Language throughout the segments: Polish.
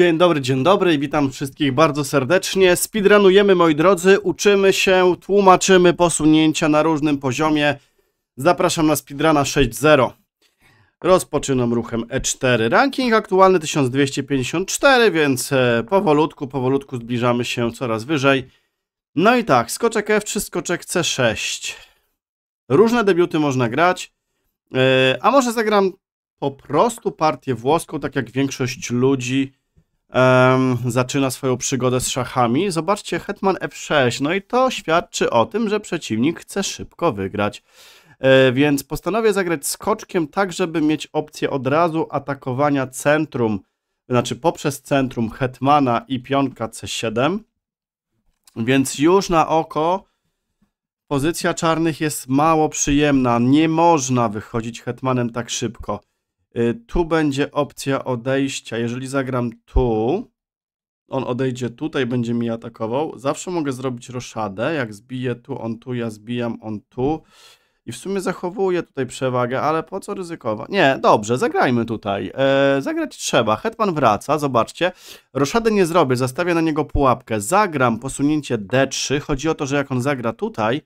Dzień dobry, dzień dobry i witam wszystkich bardzo serdecznie. Speedrunujemy, moi drodzy, uczymy się, tłumaczymy posunięcia na różnym poziomie. Zapraszam na speedruna 6.0. Rozpoczynam ruchem E4. Ranking aktualny 1254, więc e, powolutku, powolutku zbliżamy się coraz wyżej. No i tak, skoczek F3, skoczek C6. Różne debiuty można grać. E, a może zagram po prostu partię włoską, tak jak większość ludzi um, zaczyna swoją przygodę z szachami. Zobaczcie, hetman f6, no i to świadczy o tym, że przeciwnik chce szybko wygrać. E, więc postanowię zagrać skoczkiem tak, żeby mieć opcję od razu atakowania centrum, znaczy poprzez centrum hetmana i pionka c7. Więc już na oko pozycja czarnych jest mało przyjemna. Nie można wychodzić hetmanem tak szybko. Y, tu będzie opcja odejścia. Jeżeli zagram tu, on odejdzie tutaj, będzie mi atakował. Zawsze mogę zrobić roszadę. Jak zbiję tu, on tu, ja zbijam, on tu. I w sumie zachowuję tutaj przewagę, ale po co ryzykować? Nie, dobrze, zagrajmy tutaj. E, zagrać trzeba. Hetman wraca, zobaczcie. Roszadę nie zrobię, zastawię na niego pułapkę. Zagram posunięcie D3. Chodzi o to, że jak on zagra tutaj...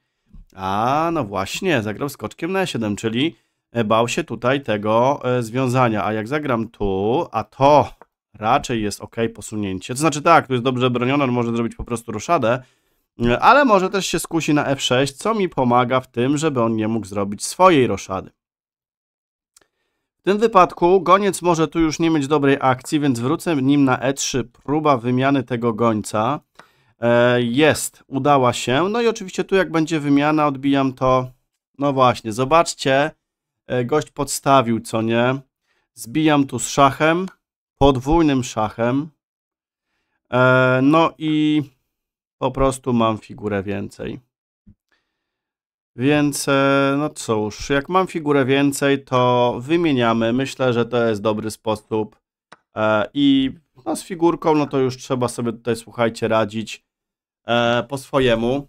A, no właśnie, zagrał skoczkiem na E7, czyli E, bał się tutaj tego e, związania. A jak zagram tu, a to raczej jest ok posunięcie, to znaczy tak, tu jest dobrze broniony, on może zrobić po prostu ruszadę, e, ale może też się skusi na f6, co mi pomaga w tym, żeby on nie mógł zrobić swojej roszady. W tym wypadku goniec może tu już nie mieć dobrej akcji, więc wrócę nim na e3. Próba wymiany tego gońca jest, udała się. No i oczywiście tu jak będzie wymiana, odbijam to. No właśnie, zobaczcie, E, gość podstawił, co nie. Zbijam tu z szachem, podwójnym szachem. E, no i po prostu mam figurę więcej. Więc e, no cóż, jak mam figurę więcej, to wymieniamy. Myślę, że to jest dobry sposób. I no, z figurką, no to już trzeba sobie tutaj, słuchajcie, radzić po swojemu.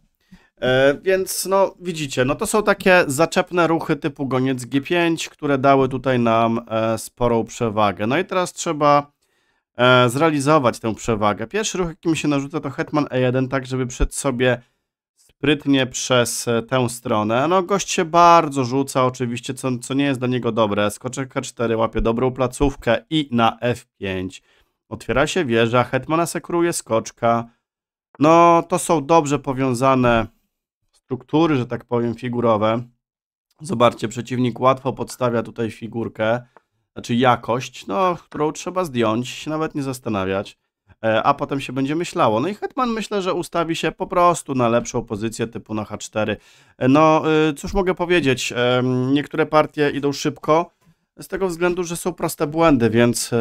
E, więc no widzicie, no to są takie zaczepne ruchy typu goniec G5, które dały tutaj nam e, sporą przewagę. No i teraz trzeba e, zrealizować tę przewagę. Pierwszy ruch, jaki mi się narzuca, to hetman E1, tak żeby przed sobie sprytnie przez tę stronę. No gość się bardzo rzuca oczywiście, co, co nie jest dla niego dobre. Skoczek K4 łapie dobrą placówkę i na F5. Otwiera się wieża, hetmana sekruje skoczka. No to są dobrze powiązane struktury, że tak powiem, figurowe. Zobaczcie, przeciwnik łatwo podstawia tutaj figurkę, znaczy jakość, no, którą trzeba zdjąć, się nawet nie zastanawiać, e, a potem się będzie myślało. No i Hetman myślę, że ustawi się po prostu na lepszą pozycję typu na H4. E, no, e, cóż mogę powiedzieć, niektóre partie idą szybko, z tego względu, że są proste błędy, więc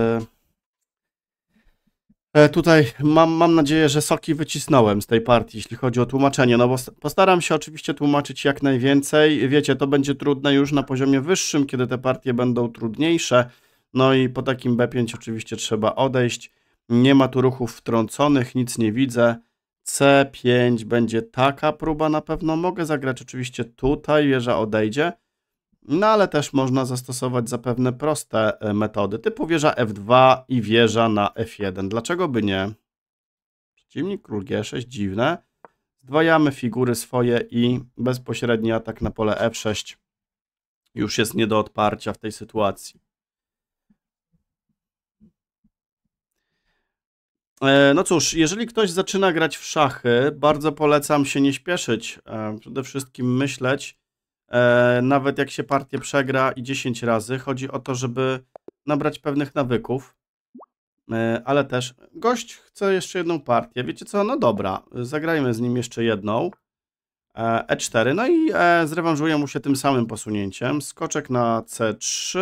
E, tutaj mam, mam nadzieję, że soki wycisnąłem z tej partii, jeśli chodzi o tłumaczenie, no bo postaram się oczywiście tłumaczyć jak najwięcej. Wiecie, to będzie trudne już na poziomie wyższym, kiedy te partie będą trudniejsze. No i po takim B5 oczywiście trzeba odejść. Nie ma tu ruchów wtrąconych, nic nie widzę. C5 będzie taka próba na pewno. Mogę zagrać oczywiście tutaj, wieża odejdzie. No ale też można zastosować zapewne proste e, metody typu wieża F2 i wieża na F1. Dlaczego by nie? Przeciwnik król G6, dziwne. Zdwajamy figury swoje i bezpośredni atak na pole F6 już jest nie do odparcia w tej sytuacji. E, no cóż, jeżeli ktoś zaczyna grać w szachy, bardzo polecam się nie śpieszyć. E, przede wszystkim myśleć, E, nawet jak się partię przegra i 10 razy, chodzi o to, żeby nabrać pewnych nawyków, e, ale też gość chce jeszcze jedną partię. Wiecie co, no dobra, zagrajmy z nim jeszcze jedną. E4, e no i zrewanżuję mu się tym samym posunięciem. Skoczek na C3,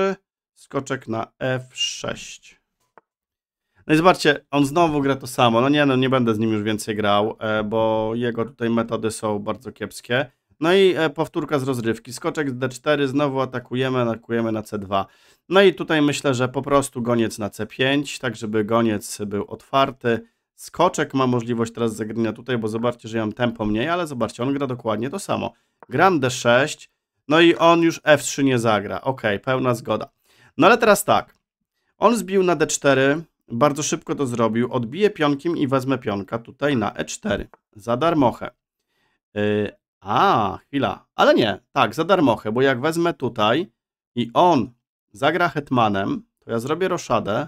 skoczek na F6. No i zobaczcie, on znowu gra to samo. No nie, no nie będę z nim już więcej grał, bo jego tutaj metody są bardzo kiepskie. No i e, powtórka z rozrywki. Skoczek z D4, znowu atakujemy, atakujemy na C2. No i tutaj myślę, że po prostu goniec na C5, tak żeby goniec był otwarty. Skoczek ma możliwość teraz zagrania tutaj, bo zobaczcie, że ja mam tempo mniej, ale zobaczcie, on gra dokładnie to samo. Gram D6, no i on już F3 nie zagra. Ok, pełna zgoda. No ale teraz tak. On zbił na D4, bardzo szybko to zrobił, Odbije pionkiem i wezmę pionka tutaj na E4. Za darmoche. Y, a, chwila. Ale nie, tak, za darmochę, bo jak wezmę tutaj i on zagra hetmanem, to ja zrobię roszadę.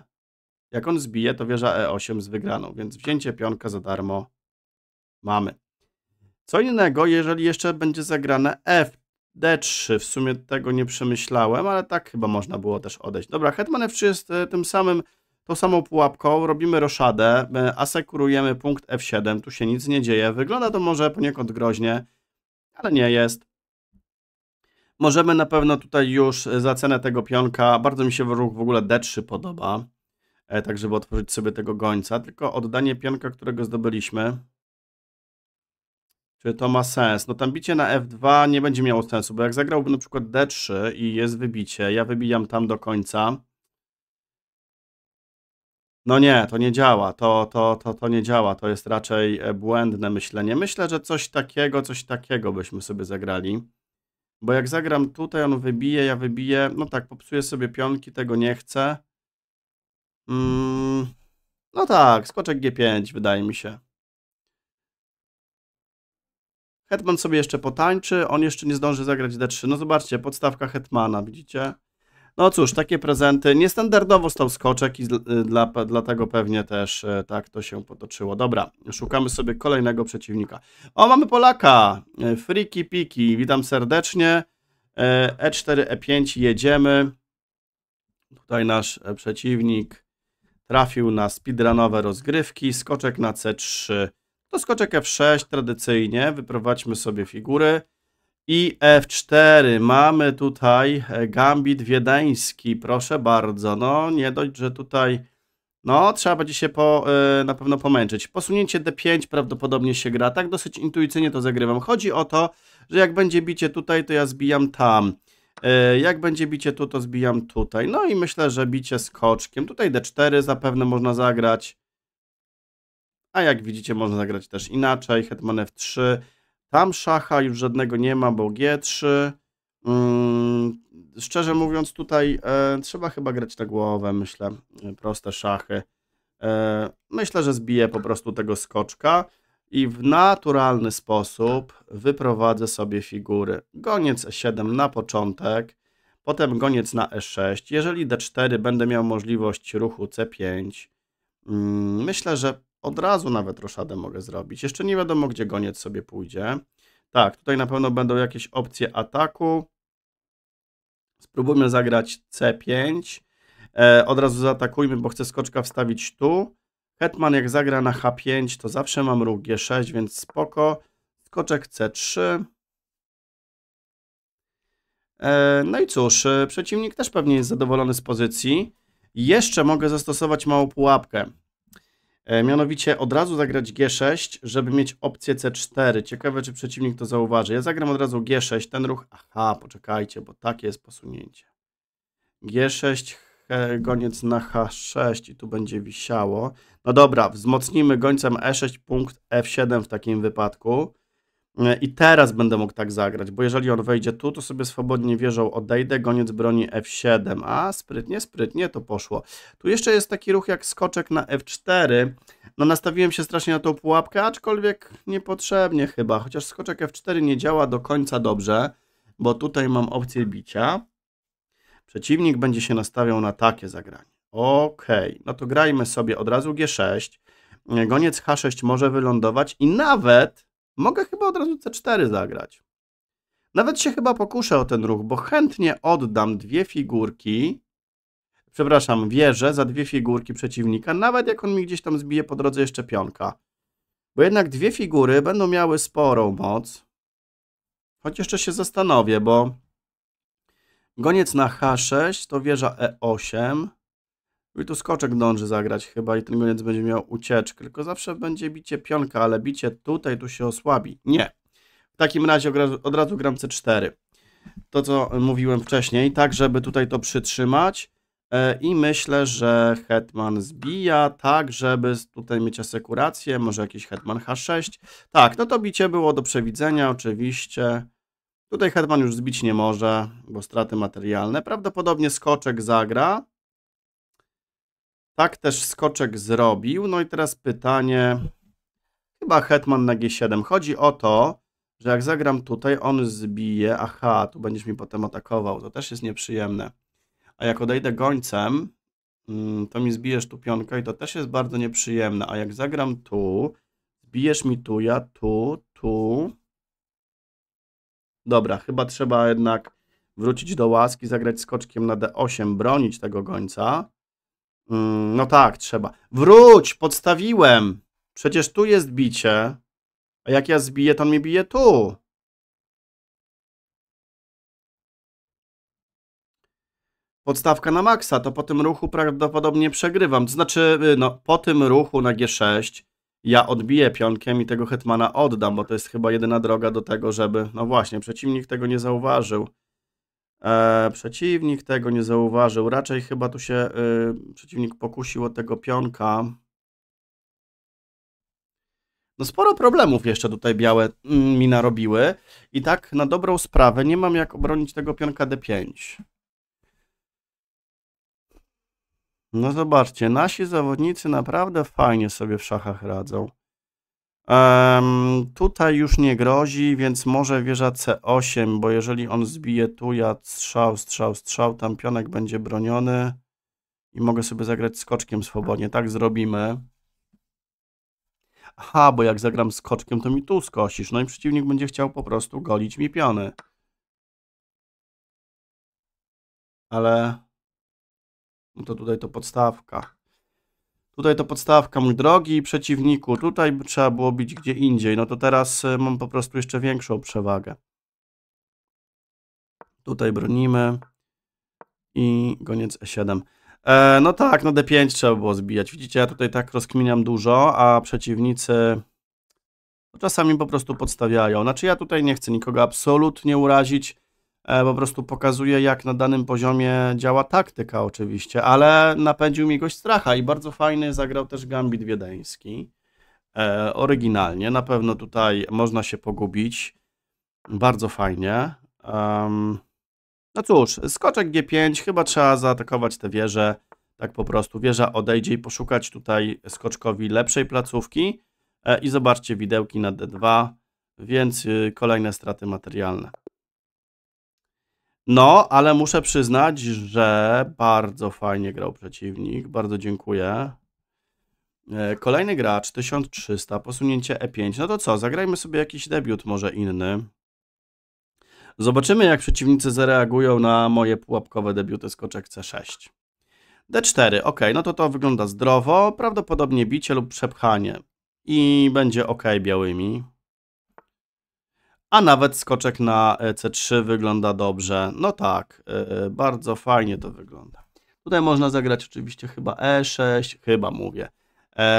Jak on zbije, to wieża E8 z wygraną, więc wzięcie pionka za darmo mamy. Co innego, jeżeli jeszcze będzie zagrane FD3, w sumie tego nie przemyślałem, ale tak chyba można było też odejść. Dobra, hetman F3 jest e, tym samym, tą samą pułapką, robimy roszadę, e, asekurujemy punkt F7, tu się nic nie dzieje, wygląda to może poniekąd groźnie, ale nie jest. Możemy na pewno tutaj już e, za cenę tego pionka, bardzo mi się ruch w ogóle D3 podoba, e, tak żeby otworzyć sobie tego gońca, tylko oddanie pionka, którego zdobyliśmy, czy to ma sens? No tam bicie na F2 nie będzie miało sensu, bo jak zagrałby na przykład D3 i jest wybicie, ja wybijam tam do końca, no nie, to nie działa, to, to, to, to nie działa, to jest raczej e, błędne myślenie. Myślę, że coś takiego, coś takiego byśmy sobie zagrali, bo jak zagram tutaj, on wybije, ja wybiję, no tak, popsuję sobie pionki, tego nie chcę. Mm, no tak, skoczek G5 wydaje mi się. Hetman sobie jeszcze potańczy, on jeszcze nie zdąży zagrać D3. No zobaczcie, podstawka Hetmana, widzicie? No cóż, takie prezenty. Niestandardowo stał skoczek i y, dla, dlatego pewnie też y, tak to się potoczyło. Dobra, szukamy sobie kolejnego przeciwnika. O, mamy Polaka! E, friki Piki, witam serdecznie. E4, E5, e jedziemy. Tutaj nasz e, przeciwnik trafił na speedrunowe rozgrywki. Skoczek na C3. To skoczek F6 tradycyjnie. Wyprowadźmy sobie figury. I F4. Mamy tutaj e, gambit wiedeński. Proszę bardzo. No, nie dość, że tutaj... No, trzeba będzie się po, e, na pewno pomęczyć. Posunięcie D5 prawdopodobnie się gra. Tak dosyć intuicyjnie to zagrywam. Chodzi o to, że jak będzie bicie tutaj, to ja zbijam tam. E, jak będzie bicie tu, to zbijam tutaj. No i myślę, że bicie skoczkiem. Tutaj D4 zapewne można zagrać. A jak widzicie, można zagrać też inaczej. Hetman F3. Tam szacha już żadnego nie ma, bo G3. Hmm, szczerze mówiąc, tutaj e, trzeba chyba grać na głowę, myślę. E, proste szachy. E, myślę, że zbiję po prostu tego skoczka i w naturalny sposób wyprowadzę sobie figury. Goniec E7 na początek, potem goniec na E6. Jeżeli D4 będę miał możliwość ruchu C5, mm, myślę, że od razu nawet roszadę mogę zrobić. Jeszcze nie wiadomo, gdzie goniec sobie pójdzie. Tak, tutaj na pewno będą jakieś opcje ataku. Spróbujmy zagrać C5. E, od razu zaatakujmy, bo chcę skoczka wstawić tu. Hetman jak zagra na H5, to zawsze mam róg G6, więc spoko. Skoczek C3. E, no i cóż, e, przeciwnik też pewnie jest zadowolony z pozycji. Jeszcze mogę zastosować małą pułapkę. E, mianowicie od razu zagrać G6, żeby mieć opcję C4. Ciekawe, czy przeciwnik to zauważy. Ja zagram od razu G6, ten ruch... Aha, poczekajcie, bo takie jest posunięcie. G6, goniec na H6 i tu będzie wisiało. No dobra, wzmocnijmy gońcem E6 punkt F7 w takim wypadku. E, i teraz będę mógł tak zagrać, bo jeżeli on wejdzie tu, to sobie swobodnie wieżą odejdę, goniec broni f7, a sprytnie, sprytnie to poszło. Tu jeszcze jest taki ruch jak skoczek na f4, no nastawiłem się strasznie na tą pułapkę, aczkolwiek niepotrzebnie chyba, chociaż skoczek f4 nie działa do końca dobrze, bo tutaj mam opcję bicia. Przeciwnik będzie się nastawiał na takie zagranie. Okej, okay. no to grajmy sobie od razu g6, e, goniec h6 może wylądować i nawet Mogę chyba od razu C4 zagrać. Nawet się chyba pokuszę o ten ruch, bo chętnie oddam dwie figurki, przepraszam, wieżę za dwie figurki przeciwnika, nawet jak on mi gdzieś tam zbije po drodze jeszcze pionka. Bo jednak dwie figury będą miały sporą moc. Choć jeszcze się zastanowię, bo goniec na H6 to wieża E8. I tu skoczek dąży zagrać chyba i ten goniec będzie miał ucieczkę. Tylko zawsze będzie bicie pionka, ale bicie tutaj tu się osłabi. Nie. W takim razie od razu gram C4. To, co mówiłem wcześniej, tak żeby tutaj to przytrzymać. E, I myślę, że hetman zbija, tak, żeby tutaj mieć asekurację, może jakiś hetman h6. Tak, no to bicie było do przewidzenia, oczywiście. Tutaj hetman już zbić nie może, bo straty materialne. Prawdopodobnie skoczek zagra. Tak też skoczek zrobił. No i teraz pytanie, chyba hetman na g7. Chodzi o to, że jak zagram tutaj, on zbije. Aha, tu będziesz mi potem atakował. To też jest nieprzyjemne. A jak odejdę gońcem, mm, to mi zbijesz tu pionkę i to też jest bardzo nieprzyjemne. A jak zagram tu, zbijesz mi tu, ja tu, tu. Dobra, chyba trzeba jednak wrócić do łaski, zagrać skoczkiem na d8, bronić tego gońca. Mm, no tak, trzeba. Wróć, podstawiłem. Przecież tu jest bicie. A jak ja zbiję, to on mnie bije tu. Podstawka na maksa, to po tym ruchu prawdopodobnie przegrywam. To znaczy, y, no, po tym ruchu na G6 ja odbiję pionkiem i tego hetmana oddam, bo to jest chyba jedyna droga do tego, żeby... No właśnie, przeciwnik tego nie zauważył. E, przeciwnik tego nie zauważył. Raczej chyba tu się y, przeciwnik pokusił o tego pionka. No sporo problemów jeszcze tutaj białe mm, mi narobiły. I tak na dobrą sprawę nie mam jak obronić tego pionka D5. No zobaczcie, nasi zawodnicy naprawdę fajnie sobie w szachach radzą. Um, tutaj już nie grozi, więc może wieża C8, bo jeżeli on zbije ja strzał, strzał, strzał, tam pionek będzie broniony i mogę sobie zagrać skoczkiem swobodnie. Tak zrobimy. Aha, bo jak zagram skoczkiem, to mi tu skosisz. No i przeciwnik będzie chciał po prostu golić mi piony. Ale no to tutaj to podstawka. Tutaj to podstawka, mój drogi przeciwniku. Tutaj trzeba było bić gdzie indziej. No to teraz e, mam po prostu jeszcze większą przewagę. Tutaj bronimy. I goniec E7. E, no tak, no D5 trzeba było zbijać. Widzicie, ja tutaj tak rozkminiam dużo, a przeciwnicy no czasami po prostu podstawiają. Znaczy ja tutaj nie chcę nikogo absolutnie urazić. E, po prostu pokazuje, jak na danym poziomie działa taktyka oczywiście, ale napędził mi goś stracha i bardzo fajny zagrał też Gambit Wiedeński. E, oryginalnie, na pewno tutaj można się pogubić. Bardzo fajnie. Um, no cóż, skoczek G5, chyba trzeba zaatakować tę wieżę. Tak po prostu wieża odejdzie i poszukać tutaj skoczkowi lepszej placówki. E, I zobaczcie widełki na D2, więc y, kolejne straty materialne. No, ale muszę przyznać, że bardzo fajnie grał przeciwnik. Bardzo dziękuję. E, kolejny gracz, 1300, posunięcie E5. No to co, zagrajmy sobie jakiś debiut może inny. Zobaczymy, jak przeciwnicy zareagują na moje pułapkowe debiuty skoczek C6. D4, ok, no to to wygląda zdrowo, prawdopodobnie bicie lub przepchanie. I będzie ok białymi a nawet skoczek na e, C3 wygląda dobrze. No tak, e, e, bardzo fajnie to wygląda. Tutaj można zagrać oczywiście chyba E6, chyba mówię.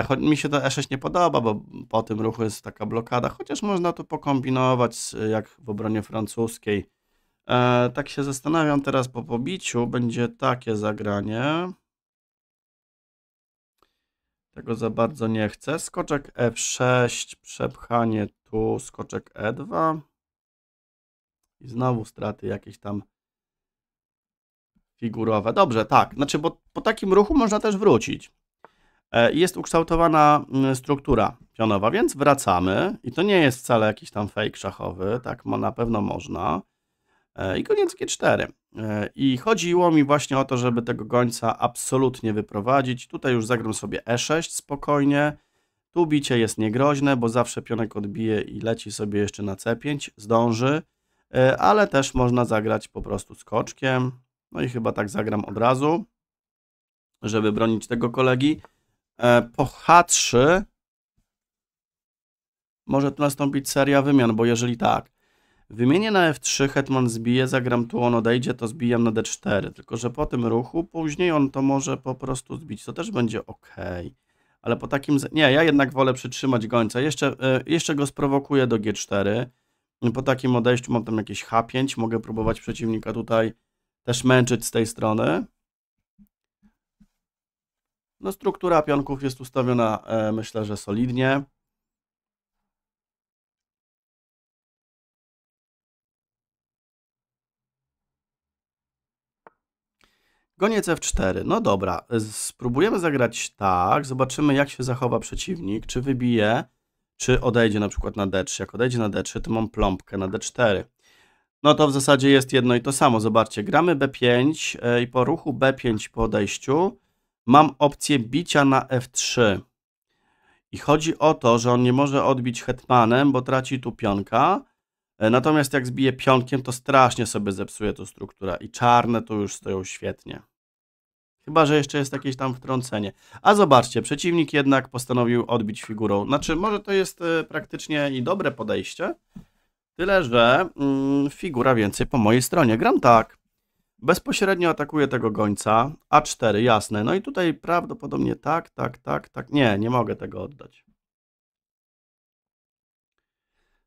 Choć mi się to E6 nie podoba, bo po tym ruchu jest taka blokada, chociaż można to pokombinować jak w obronie francuskiej. Tak się zastanawiam teraz po pobiciu, będzie takie zagranie. Tego za bardzo nie chcę. Skoczek F6, przepchanie tu, skoczek E2. I znowu straty jakieś tam figurowe. Dobrze, tak. Znaczy, bo po takim ruchu można też wrócić. E, jest ukształtowana mm, struktura pionowa, więc wracamy. I to nie jest wcale jakiś tam fake szachowy. Tak, na pewno można. E, I koniec G4. E, I chodziło mi właśnie o to, żeby tego gońca absolutnie wyprowadzić. Tutaj już zagram sobie E6 spokojnie. Tu bicie jest niegroźne, bo zawsze pionek odbije i leci sobie jeszcze na C5, zdąży. E, ale też można zagrać po prostu skoczkiem. No i chyba tak zagram od razu, żeby bronić tego kolegi. E, po H3 może tu nastąpić seria wymian, bo jeżeli tak, Wymienię na f3, hetman zbije, zagram tu, on odejdzie, to zbijam na d4. Tylko, że po tym ruchu później on to może po prostu zbić. To też będzie ok. Ale po takim... Nie, ja jednak wolę przytrzymać gońca. Jeszcze, e, jeszcze go sprowokuję do g4. Po takim odejściu mam tam jakieś h5. Mogę próbować przeciwnika tutaj też męczyć z tej strony. No struktura pionków jest ustawiona e, myślę, że solidnie. Goniec F4. No dobra, spróbujemy zagrać tak, zobaczymy jak się zachowa przeciwnik, czy wybije, czy odejdzie na przykład na D3. Jak odejdzie na D3, to mam plombkę na D4. No to w zasadzie jest jedno i to samo. Zobaczcie, gramy B5 e, i po ruchu B5 po odejściu mam opcję bicia na F3. I chodzi o to, że on nie może odbić hetmanem, bo traci tu pionka. E, natomiast jak zbije pionkiem, to strasznie sobie zepsuje tu struktura i czarne tu już stoją świetnie. Chyba, że jeszcze jest jakieś tam wtrącenie. A zobaczcie, przeciwnik jednak postanowił odbić figurą. Znaczy, może to jest e, praktycznie i dobre podejście, tyle że mm, figura więcej po mojej stronie. Gram tak. Bezpośrednio atakuje tego gońca. A4, jasne. No i tutaj prawdopodobnie tak, tak, tak, tak. Nie, nie mogę tego oddać.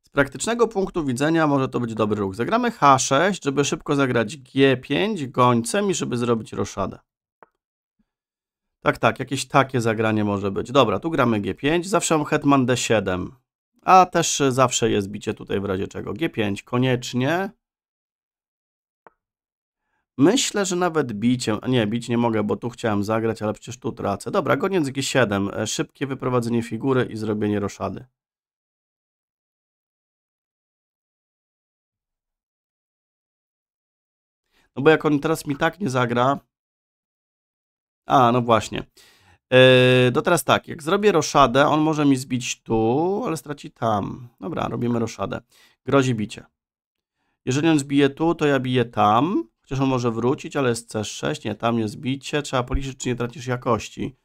Z praktycznego punktu widzenia może to być dobry ruch. Zagramy H6, żeby szybko zagrać G5 gońcem i żeby zrobić roszadę. Tak, tak, jakieś takie zagranie może być. Dobra, tu gramy G5, zawsze mam hetman D7. A też zawsze jest bicie tutaj w razie czego. G5, koniecznie. Myślę, że nawet biciem, nie, bić nie mogę, bo tu chciałem zagrać, ale przecież tu tracę. Dobra, goniec G7, e, szybkie wyprowadzenie figury i zrobienie roszady. No bo jak on teraz mi tak nie zagra, a, no właśnie. Yy, to teraz tak, jak zrobię roszadę, on może mi zbić tu, ale straci tam. Dobra, robimy roszadę. Grozi bicie. Jeżeli on zbije tu, to ja biję tam. Chociaż on może wrócić, ale jest C6, nie, tam jest bicie. Trzeba policzyć, czy nie tracisz jakości.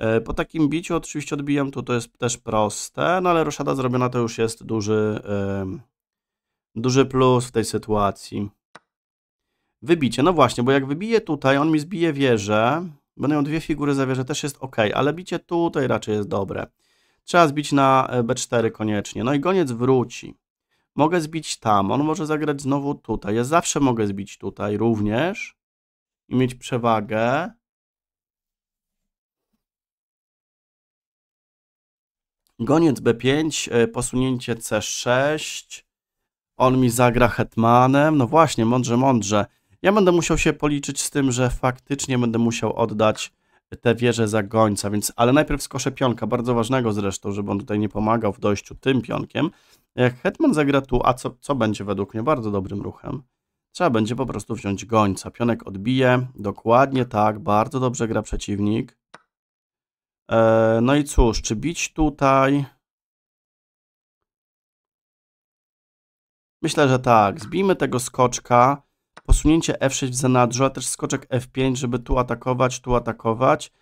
Yy, po takim biciu oczywiście odbijam tu, to jest też proste, no ale roszada zrobiona to już jest duży, yy, duży plus w tej sytuacji. Wybicie, no właśnie, bo jak wybiję tutaj, on mi zbije wieżę, Będą dwie figury zawierze, też jest ok, ale bicie tutaj raczej jest dobre. Trzeba zbić na e, b4 koniecznie. No i goniec wróci. Mogę zbić tam, on może zagrać znowu tutaj. Ja zawsze mogę zbić tutaj również i mieć przewagę. Goniec b5, e, posunięcie c6. On mi zagra hetmanem. No właśnie, mądrze, mądrze. Ja będę musiał się policzyć z tym, że faktycznie będę musiał oddać tę wieżę za gońca, więc, ale najpierw skoszę pionka, bardzo ważnego zresztą, żeby on tutaj nie pomagał w dojściu tym pionkiem. Jak e, Hetman zagra tu, a co, co będzie według mnie bardzo dobrym ruchem, trzeba będzie po prostu wziąć gońca. Pionek odbije, dokładnie tak, bardzo dobrze gra przeciwnik. Eee, no i cóż, czy bić tutaj... Myślę, że tak, zbijmy tego skoczka, posunięcie F6 w zanadrzu, a też skoczek F5, żeby tu atakować, tu atakować.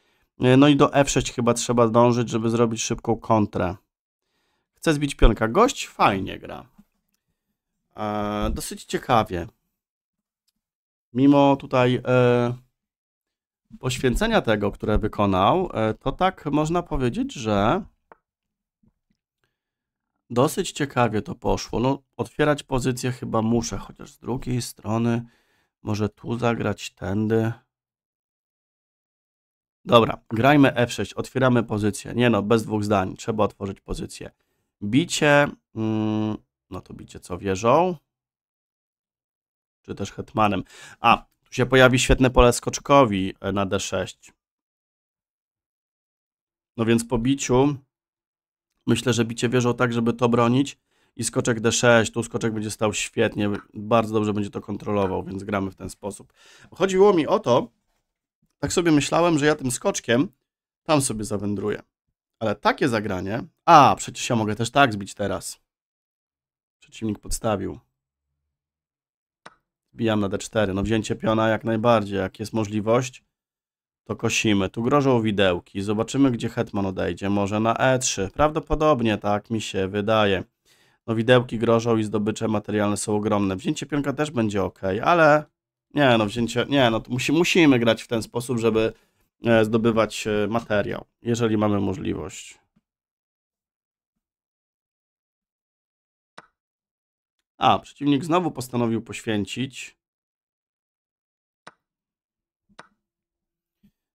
E, no i do F6 chyba trzeba dążyć, żeby zrobić szybką kontrę. chcę zbić pionka. Gość fajnie gra. E, dosyć ciekawie. Mimo tutaj e, poświęcenia tego, które wykonał, e, to tak można powiedzieć, że dosyć ciekawie to poszło. No, otwierać pozycję chyba muszę, chociaż z drugiej strony może tu zagrać, tędy. Dobra, grajmy F6, otwieramy pozycję. Nie no, bez dwóch zdań, trzeba otworzyć pozycję. Bicie, mm, no to bicie co, wieżą? Czy też hetmanem? A, tu się pojawi świetne pole skoczkowi e, na D6. No więc po biciu, myślę, że bicie wieżą tak, żeby to bronić, i skoczek D6, tu skoczek będzie stał świetnie, bardzo dobrze będzie to kontrolował, więc gramy w ten sposób. Chodziło mi o to, tak sobie myślałem, że ja tym skoczkiem tam sobie zawędruję. Ale takie zagranie... A, przecież ja mogę też tak zbić teraz. Przeciwnik podstawił. Bijam na D4. No wzięcie piona jak najbardziej. Jak jest możliwość, to kosimy. Tu grożą widełki. Zobaczymy, gdzie hetman odejdzie. Może na E3. Prawdopodobnie tak mi się wydaje. No widełki grożą i zdobycze materialne są ogromne. Wzięcie pionka też będzie ok, ale nie no, wzięcie, nie no, musi, musimy grać w ten sposób, żeby e, zdobywać e, materiał, jeżeli mamy możliwość. A, przeciwnik znowu postanowił poświęcić.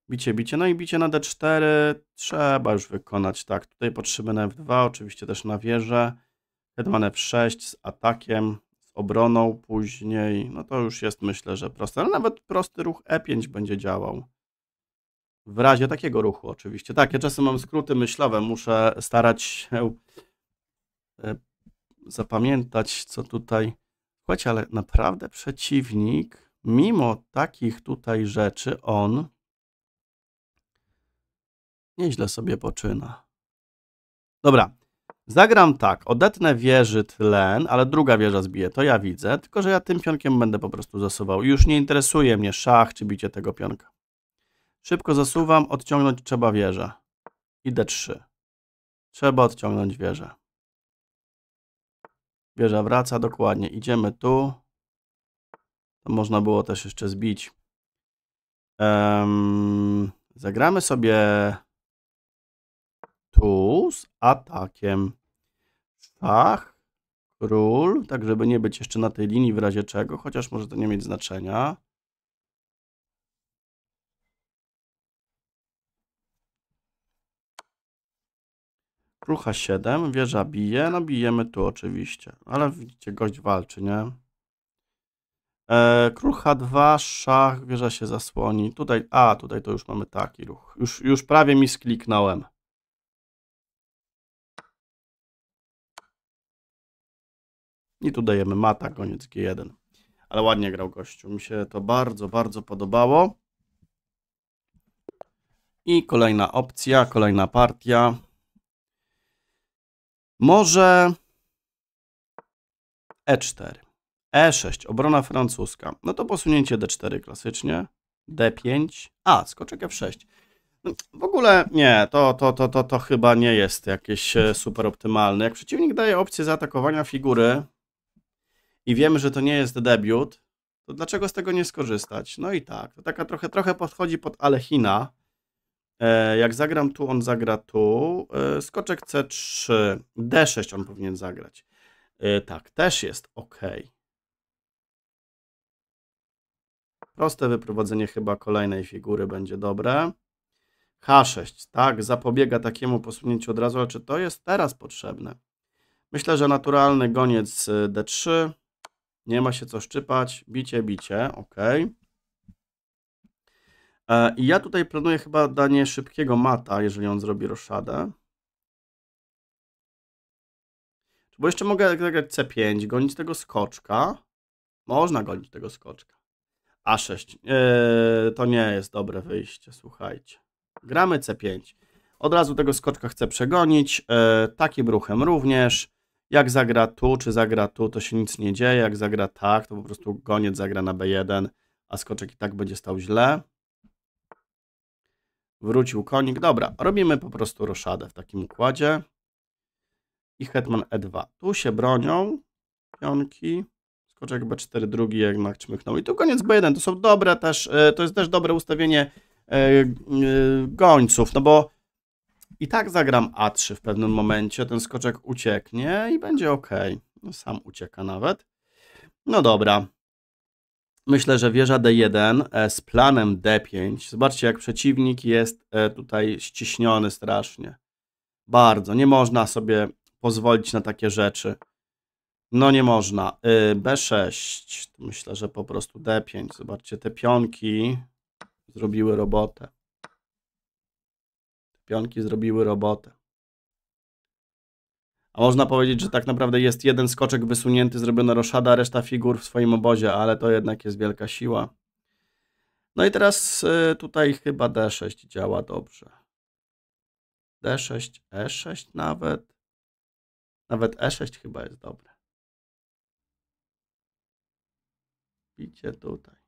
Bicie, bicie, no i bicie na d4 trzeba już wykonać, tak, tutaj potrzebne f2, oczywiście też na wieżę f 6 z atakiem, z obroną później. No to już jest myślę, że proste. Ale no nawet prosty ruch E5 będzie działał. W razie takiego ruchu oczywiście. Tak, ja czasem mam skróty myślowe, muszę starać się e, zapamiętać, co tutaj... Słuchajcie, ale naprawdę przeciwnik, mimo takich tutaj rzeczy, on nieźle sobie poczyna. Dobra, Zagram tak, odetnę wieży tlen, ale druga wieża zbije, to ja widzę, tylko że ja tym pionkiem będę po prostu zasuwał. Już nie interesuje mnie szach czy bicie tego pionka. Szybko zasuwam, odciągnąć trzeba wieżę. Idę 3. Trzeba odciągnąć wieżę. Wieża wraca, dokładnie. Idziemy tu. To można było też jeszcze zbić. Um, zagramy sobie tu z atakiem. Szach, król, tak żeby nie być jeszcze na tej linii w razie czego, chociaż może to nie mieć znaczenia. krucha 7 wieża bije, no bijemy tu oczywiście, ale widzicie, gość walczy, nie? E, król 2 szach, wieża się zasłoni. Tutaj, a, tutaj to już mamy taki ruch. Już, już prawie mi skliknąłem. I tu dajemy mata, koniec G1. Ale ładnie grał gościu. Mi się to bardzo, bardzo podobało. I kolejna opcja, kolejna partia. Może E4, E6, obrona francuska. No to posunięcie D4 klasycznie, D5, a skoczek F6. No, w ogóle nie, to, to, to, to, to chyba nie jest jakieś e, super optymalne. Jak przeciwnik daje opcję zaatakowania figury, i wiemy, że to nie jest debiut, to dlaczego z tego nie skorzystać? No i tak, to taka trochę, trochę podchodzi pod Alechina. E, jak zagram tu, on zagra tu. E, skoczek C3, D6 on powinien zagrać. E, tak, też jest ok. Proste wyprowadzenie chyba kolejnej figury będzie dobre. H6, tak, zapobiega takiemu posunięciu od razu, ale czy to jest teraz potrzebne? Myślę, że naturalny goniec D3, nie ma się co szczypać. Bicie, bicie. Ok. E, I ja tutaj planuję chyba danie szybkiego mata, jeżeli on zrobi roszadę. Bo jeszcze mogę zagrać C5, gonić tego skoczka. Można gonić tego skoczka. A6. E, to nie jest dobre wyjście, słuchajcie. Gramy C5. Od razu tego skoczka chcę przegonić. Yy, takim ruchem również. Jak zagra tu, czy zagra tu, to się nic nie dzieje. Jak zagra tak, to po prostu goniec zagra na B1, a skoczek i tak będzie stał źle. Wrócił konik. Dobra, robimy po prostu roszadę w takim układzie. I hetman E2. Tu się bronią pionki. Skoczek B4, drugi jednak czmychnął. I tu koniec B1. To są dobre też, e, to jest też dobre ustawienie e, e, gońców, no bo i tak zagram A3 w pewnym momencie, ten skoczek ucieknie i będzie ok. No, sam ucieka nawet. No dobra. Myślę, że wieża D1 e, z planem D5. Zobaczcie, jak przeciwnik jest e, tutaj ściśniony strasznie. Bardzo. Nie można sobie pozwolić na takie rzeczy. No nie można. E, B6. Myślę, że po prostu D5. Zobaczcie, te pionki zrobiły robotę. Pionki zrobiły robotę. A można powiedzieć, że tak naprawdę jest jeden skoczek wysunięty, zrobiona roszada, reszta figur w swoim obozie, ale to jednak jest wielka siła. No i teraz y, tutaj chyba D6 działa dobrze. D6, E6 nawet. Nawet E6 chyba jest dobre. Widzicie tutaj.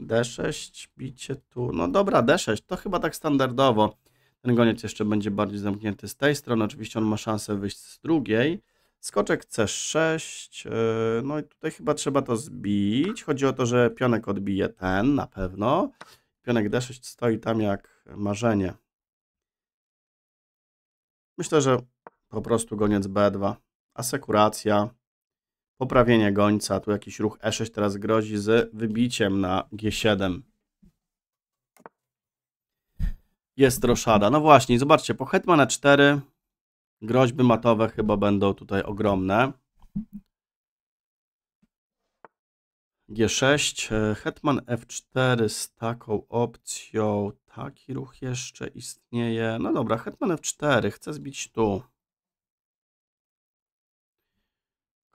D6, bicie tu. No dobra, D6, to chyba tak standardowo. Ten goniec jeszcze będzie bardziej zamknięty z tej strony. Oczywiście on ma szansę wyjść z drugiej. Skoczek C6. Yy, no i tutaj chyba trzeba to zbić. Chodzi o to, że pionek odbije ten na pewno. Pionek D6 stoi tam jak marzenie. Myślę, że po prostu goniec B2. Asekuracja poprawienie gońca. Tu jakiś ruch E6 teraz grozi z wybiciem na G7. Jest roszada. No właśnie, zobaczcie, po hetman E4 groźby matowe chyba będą tutaj ogromne. G6, e, hetman F4 z taką opcją, taki ruch jeszcze istnieje. No dobra, hetman F4, chcę zbić tu.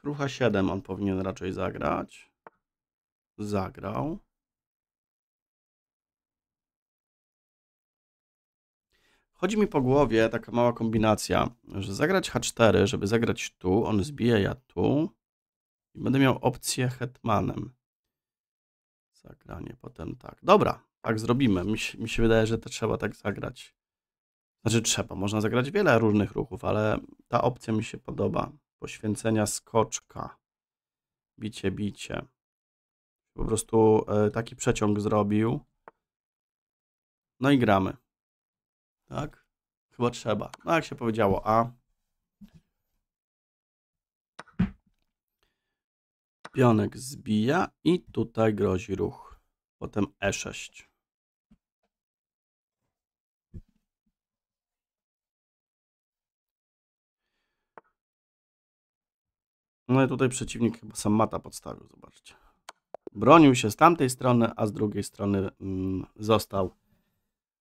Krucha 7 on powinien raczej zagrać. Zagrał. Chodzi mi po głowie taka mała kombinacja, że zagrać H4, żeby zagrać tu, on zbije ja tu i będę miał opcję hetmanem. Zagranie potem tak. Dobra, tak zrobimy. Mi, mi się wydaje, że to trzeba tak zagrać. Znaczy trzeba, można zagrać wiele różnych ruchów, ale ta opcja mi się podoba poświęcenia skoczka. Bicie, bicie. Po prostu e, taki przeciąg zrobił. No i gramy. Tak? Chyba trzeba. No jak się powiedziało, a... Pionek zbija i tutaj grozi ruch. Potem E6. No i tutaj przeciwnik chyba sam mata podstawił, zobaczcie. Bronił się z tamtej strony, a z drugiej strony mm, został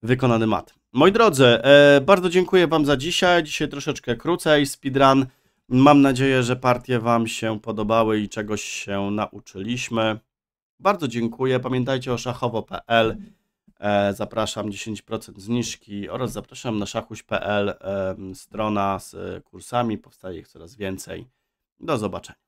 wykonany mat. Moi drodzy, e, bardzo dziękuję Wam za dzisiaj. Dzisiaj troszeczkę krócej, speedrun. Mam nadzieję, że partie Wam się podobały i czegoś się nauczyliśmy. Bardzo dziękuję. Pamiętajcie o szachowo.pl. E, zapraszam 10% zniżki oraz zapraszam na szachuś.pl e, strona z kursami. Powstaje ich coraz więcej. Do zobaczenia.